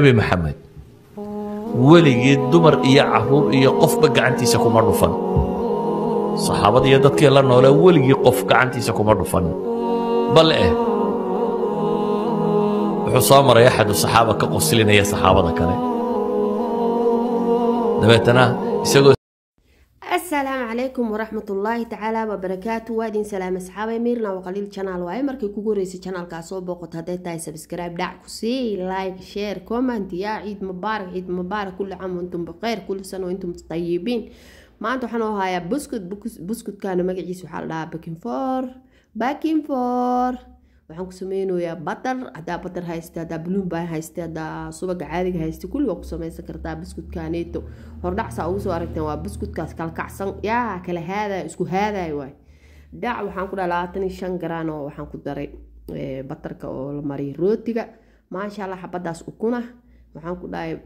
nabi maxamed weligii dumar iyo caruur iyo qofba gacantiisa kuma dhufan saxaabada iyo dadkii la noolaa weligii qof gacantiisa kuma dhufan bal eh wuxuu soo maray axadu saxaaba ka qoslinaya saxaabada kale dabeetana isagoo asalaamu calaykum waraxmat ullaahi tacaala wabarakaatu waa idin salaam asxaabay miirna waa qaliil janaal waaye markay kugu horeysay janaalkaa soo booqoto hadday tahay sabskribe dhac ku sii like share comment yaa ciid mubaarak ciid mubaarak kulli cam antum bikheyr kulli sano intum tayibiin maanta waxaan oo hayaa buskud buskudkaana magaciisa waxaa la dhahaa bakinfor bakinfor waxaan ku sameynayaa batar hadaa batar haysta hadaa bluumba haysta hadaa subaga caadiga haysta kulli waa ku sameysan kartaa biskutka neeto hordhacsaa ugu soo aragteen waa biskutkaas kala yaa kala haaday isku haaday waay dhac waxaan ku dhaha labaatan iyo shan garaan oo waxaan ku daray batarka oo la mariyay rootiga maasha allah xabadaas ukuna waxaan ku dhahay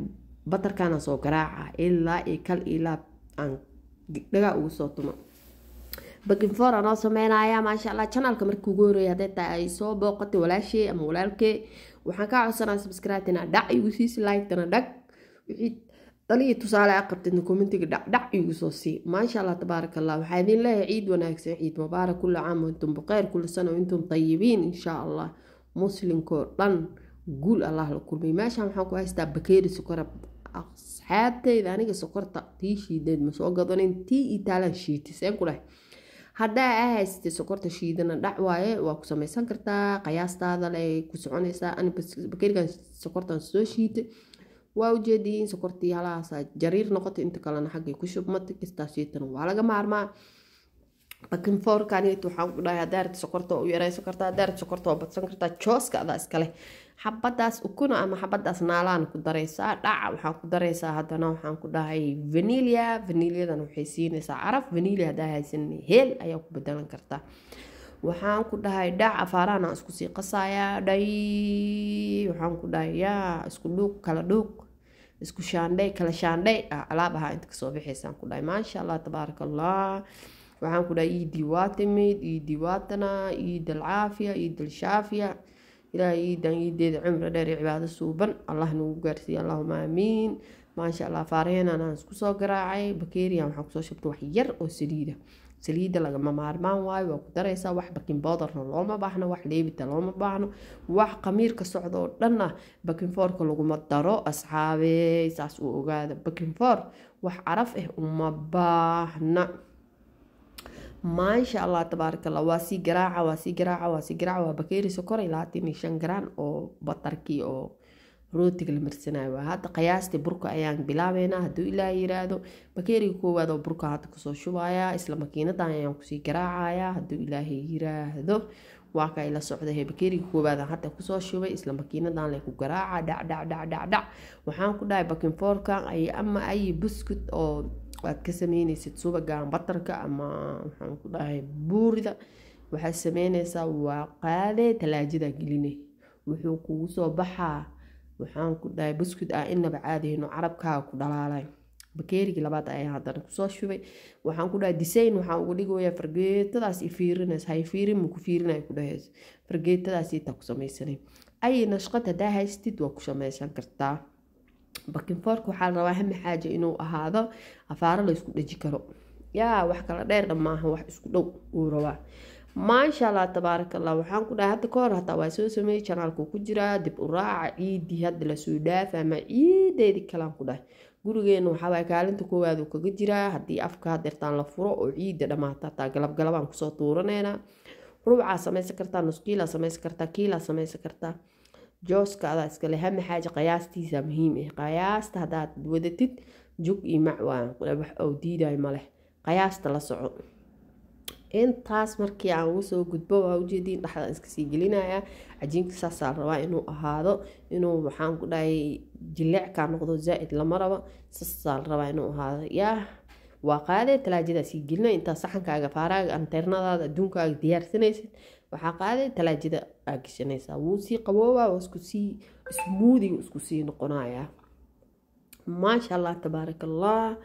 batarkaana soo garaaca ilaa iyo kal ilaa aan dhagaa ugu soo tumo bakinfor anoo sameynaya maasha allah janalka markii ugu horeeyay hadday tahay ay soo booqatay walaashey ama walaalkee waxaan kaa codsanaa sabscribe dhac igu siisi like dhag wixii daliyo tusaale a qabtadna commentiga dhac dhac igu soo sii maasha allah tabaaraka allah waxaa idiin leeyahay ciid wanaagsan ciid mubaarak kulla caam intum buqeyr kulla sana intum tayibiin insha allah muslinkoo dhan guul allah la kulmay meeshaan waxaan ku haystaa bakeeri sokorab asxaabteyda aniga sokorta tii shiideed ma soo tii itaalan shiitiseen ku haddaa aa haysatay sokorta shiidana dhac waaye waa ku sameysan kartaa qiyaastaadale ku soconaysaa bakerigan sokortan soo shiitay waa ujeediyey in sokortii halahaasa jariir noqotay inta kalena xaggay ku shubmatay kastaa shiitana waa laga maarmaa laakiin foorkaaniyta waxaan ku dhahay haddaa rabto sokorta oo u yaraysan kartaa haddaa rabto sokorta oo badsan kartaa jooska adaa iskale xabadaas ukuna ama xabadaas naalaan ku dareysaa dhaca waxaa ku dareysaa haddana waxaan ku dhahay vanilia vaniliadan waxay siinaysaa caraf vanilia haddaa haysan heel ayaa ku bedelan kartaa waxaan ku dhahay dhac afaarahan isku sii qasayaa dhay waxaan ku dhahay yaa isku dhuuq kala dhuuq isku shaandhay kala shaandhay alaab ahaa inta kasoo bixaysaan ku dhahay maasha allah tabaaraka allah waxaan ku dhahay iidii waa timid iidii waa tanaa iida alcaafiya iida alshaafiya iidan iideeda cumri dheer cibaado suuban allah nagu gaarsiiya allahuma aamiin maasha allah faaraheenan aan isku soo garaacay bakerian waxaa kusoo shabtay wax yar oo saliida saliida lagama maarmaan waayo waa ku daraysaa wax bakin bowderna looma baahno wax leebita looma baahno wax qamiirka socda oo dhan ah bakinfoorka laguma daro asxaabey saas uu ogaada bakinfoor wax caraf ah uma baahna maasha allah tabaaraka waa sii garaaca waa sii garaaca waa sii garaaca waa bakeeri sokor ilaa haddii shan garaan oo batarkii oo rootiga la marsanayo waa hadda qiyaastii burka ayaan bilaabeynaa hadduu ilaa yiraahdo bakeeriga koowaad oo burka hadda kusoo shubayaa isla makiinadan ayaan kusii garaacayaa hadduu ilaahay yiraahdo waa ka ila socday bakeeriga koowaad hadda kusoo shubay isla makiinadan lay ku garaaca dhac dhac dhac dhac dhac waxaan ku dhahay bakinfoorkan ay ama ay buskut oo aad ka sameyneysid subaga batarka ama waxaan ku dhahay buurida waxaad sameyneysaa waa qaadee talaajada geline wuxuu kugu soo baxaa waxaan ku dhahay buskud ah inaba caadihino carabkaa ku dhalaalay bakeerigii labaad ayaa haddana kusoo shubay waxaan ku dhahay disayn waxaan uga dhigaya fargeetadaas ifiirinays hayfiirin ma ku fiirinay ku dhahays fargeetadaas itaa ku samaysanay ay nashqad haddaa haystid waa ku samaysan kartaa bakin fork waxaa la rabaa hami xaaja inuu ahaado afaaro laysku dheji karo yaa wax kala dheerna maaha wax isku dhow uu rabaa maasha allah tabaaraka allah waxaan ku dhahay hadda ka hataa waa soo sameeyey janaalku ku jiraa dib uraaca raaca ciidii hadda lasoo dhaafa ama ciideedii kalaan ku dhahay gurigeena waxaabaa kaalinta koowaad uu kaga jiraa haddii afka hadeertaan la furo oo ciida dhamaata hataa galabgalabaan kusoo tuuraneynaa rubcaa samaysan kartaa nusqiilaa samaysan kartaa kiilaa samaysan kartaa jooska adaa iskale hama xaaji qiyaastiisa muhiim ah qiyaasta haddaad wadatid jug iyo macwaan wax ou diiday maleh qiyaasta la soco intaas markii aan uga soo gudbo waa ujeediin dhexda iskasii gelinayaa cajiinka saasaa rabaa inuu ahaado inuu waxaan ku dhahay jileeckaa noqdo zaa-id lama rabo saasaa rabaa inuu ahaado yaa waa qaadee talaajadaas gelina intaa saxankaaga faaraaga anteernadaada adduunkaaga diyaarsanaysid waxaa qaadee talaajada aa gashanaysaa wuu sii qaboobaa isku sii ismuudig isku sii noqonayaa maasha allah tabaaraka allah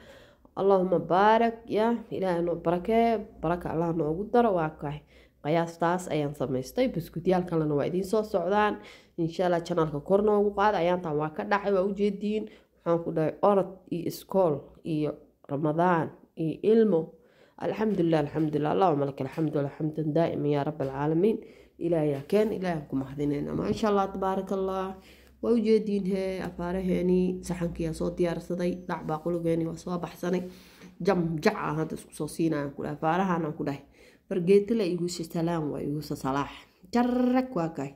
allahuma baarak ya ilaahno barakee baraka allah noogu daro waa kahay qiyaastaas ayaan samaystay baskuutyaalkalena waa idiin soo socdaan insha allah janaalka kor noogu qaada ayaantan waa ka dhacay waa ujeediin waxaan ku dhahay orod iyo iskool iyo رمضان iyo ilmo alxamdulilah alxamdulilah allahuma laka alxamdu alxamdan daa'ima yaa rab alcaalamiin ilaayaa keen ilaahaan ku mahadinayna maasha allah tabaaraka allah waa ujeediin hee afaaraheenii saxankiyaa soo diyaarsaday dhac baa qulugeenii waa soo baxsanay jam jac aan hadda isku soo siinayaan ku dhahay afaarahaanaan ku dhahay fargeetala iguusa salaan waa iguusa salaax jarag waa kahay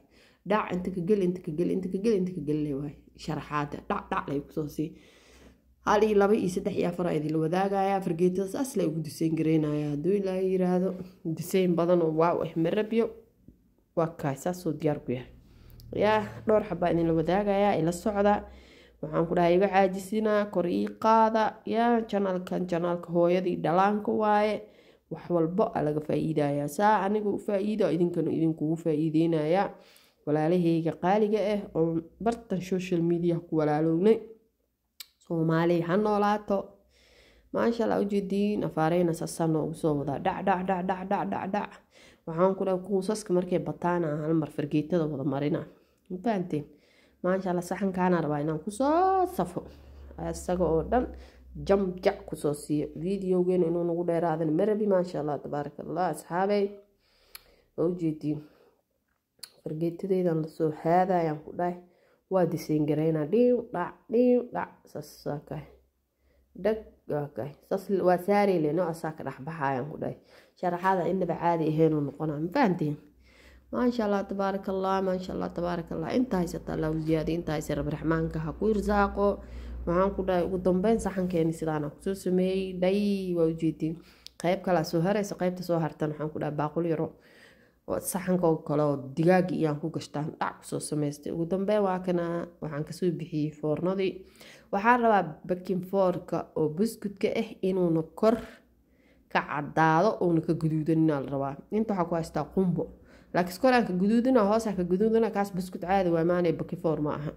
dhac inta ka gel inta ka gel inta ka gel inta ka gel le hal laba iyo saddex iyo afar idinla wadaagaya fargeetadaas asla ugu disayn gareynaya hadduu ilaa yiraahdo duseyn badanoo waaw ah eh, marabyo waa kaay saasoo diyaar ku yahay yaa dhowr xabaa idinla wadaagayaa ila socda waxaan ku dhahay iga caajisinaa kor ii qaada yaa janaalkan janaalka hooyadii dhalaanka waaye wax walbo a laga faa-iidayaa saa aniga u faa idinkana idinkugu faa walaalahayga qaaliga ah oo bartan social media ku walaalownay soomaali ha noolaato maashaalla ujeediin afaareyna sasaa noogu soo wadaa dhacdhacdhacdhacdhacdhac waxaan ku dhahay kuusaska markay bataana halmar fargeetada wada marina mafahanteen maashaalla saxankaana rabaa inaan kusoo safo isaga oo dhan jamjac kusoo siiyo videogeen inuu nagu dheeraadan marabi maasha allah tabaaraka allah asxaabey waa ujeediin fargeetadeydaan lasoo haadayaan ku dhahay waa disengareynaa dhiiw dhac dhiiw dhac saasakahay dhag okay saas waa saarey le noocasaa ka dhexbaxayaan ku dhahay sharaxaada inaba caadi ahaynuu noqonaa ma fahantiin maasha allah tabaaraka allah maasha allah tabaaraka allah inta haysata allahu ziyaadiy intaa haysa rabraxmaanka ha ku irsaaqo waxaan ku dhahay ugu dambeyn saxankeeni sidaana kusoo sameeyey dhay waa ujeediin qeyb kalaa soo harayso qeybta soo hartan waxaan ku dhahay baaqul yaro saxankaoo kale oo digaag iyaan ku gashtaan dhac kusoo samaystay ugu dambeyn waa waxaan kasoo bixiyey foornadii waxaa rabaa bakin foorka oo buskudka ah inuuna kor ka cadaado uuna ka guduudanina la rabaa inta waxaa ku haystaa qumbo laakiin koraan ka guduudina hoosaan ka guduudina kaas buskud caadi waa maanee bakin foor ma aha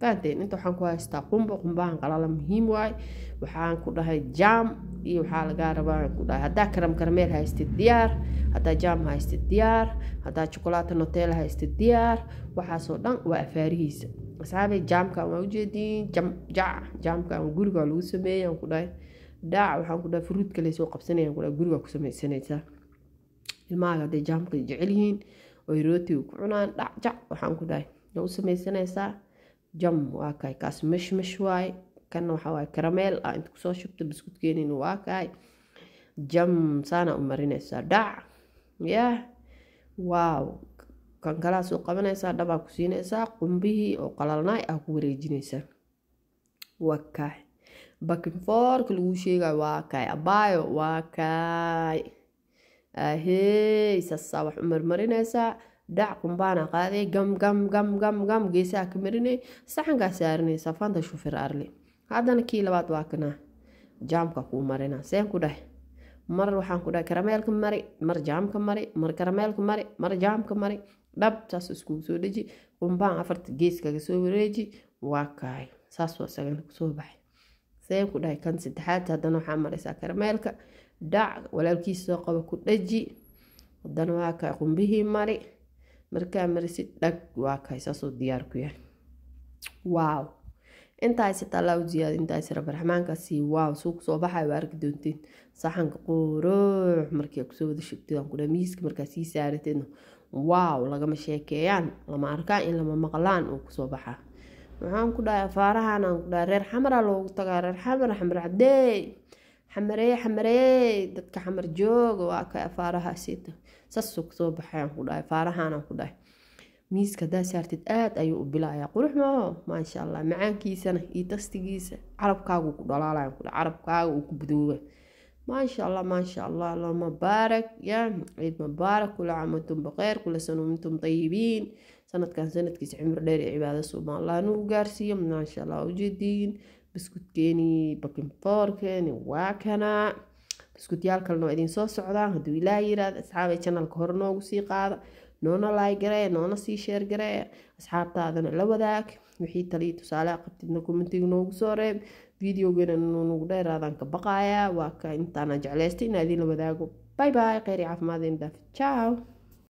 baaden inta waxaan ku haystaa qumba qumbahan qalala muhiim waay waxaan ku dhahay jaam iyo waxaa lagaa rabaa ku dhahay haddaa karam karameer haystid diyaar haddaa jaam haystid diyaar haddaa chocolaato noteel haystid diyaar waxaasoo dhan waa afaarihiisa asxaabay jaamkan waa ujeediin jac jaamkan guriga lagu sameeyey ku dhahay dhaac waxaan ku dhahay furuudka laysoo qabsanayaan ku dhahay guriga ku samaysanaysaa ilmahaaga hadday jaamka jecel oy rootiga ku cunaan dhac jac waxaan ku dhahay waa u samaysanaysaa jam waa kahay kaasi mashmash waaye kanna waxaa waaye karameel ah inta kusoo shubta buskudkeenina waa kahay jam saana u marinaysaa dhac yah waaw kankalaas u qabanaysaa dhabaa ku siinaysaa qumbihii oo qalalnaay ah ku wareejinaysaa waa kahay bakin laguu sheegayo waa kahay abaayo waa kahay ahey sasaa wax u marmarinaysaa dhac qumbaana qaaday gam gam gam gam gam geesaha ka marinay saxankaa saarinaysa fanta shufir arli haddana kii labaad waa kana jaamka kuu marina seen ku dheh mar waxaan ku dhahay karameelka mari mar jaamka mari mar karameelka mari mar jaamka mari dhab saas iskugu soo dheji qumbaan afarta gees kaga soo wareeji waa kahay saasoo isagana kusoo baxay seen ku dhahay kan saddexaad haddana waxaa maraysaa karameelka dhac walaalkiisoo qaba ku dhaji haddana waa kahay qumbihii mari markaa marisi dhag waa kahay saasuu diyaar ku yahay waaw intaasi tallaaw ziyaad intaasi rabaraxmaankaasi waaw suu kusoo baxay waa arki doonteen saxanka quruux markii kusoo wada shibtidaan kudha miiska markaa sii saarateedna waaw lagama sheekeeyaan lama arkaa in lama maqlaan uu kusoo baxaa waxaan ku dhahay afaarahan aan ku dhahay reer xamara loogu tagaa reer xamar xamar cadee xamaree xamarey dadka xamar jooga waa ka faarahaasiita sasuu kasoo baxayaan ku dhahay faarahaanaan ku dhahay miiska haddaa saartid aad ayuu u bilayaa qurux maoo maasha allah macaankiisana iyo tastigiisa carabkaagu ku dhalaalaya ku carabkaaga uu ku budooba maasha allah maasha allah allahuma baarak ya ciid mubaarak kula camantum baqeyr kula sanumintum tayibiin sanadkan sanadkiisa cimri dheer ee cibaada suuba allah nugu gaarsiiyo maasha allah ujeediin buskudkeenii bakinboorkeeni waa kanaa buskuudyaal kalena waa idiin soo socdaan haduu ilaah yiraahda asxaabay janalka hore noogu sii qaada noona laaygare noona sii sheer garee asxaabtaadana la wadaag wixii taliya tusaale qabtidna commentiga noogu soo reeb videogeena nugu dheeraadaan ka baqaaya waa ka intaana jeclaystay inaadin la wadaago bay bay kheyri caafimaad in dhaaf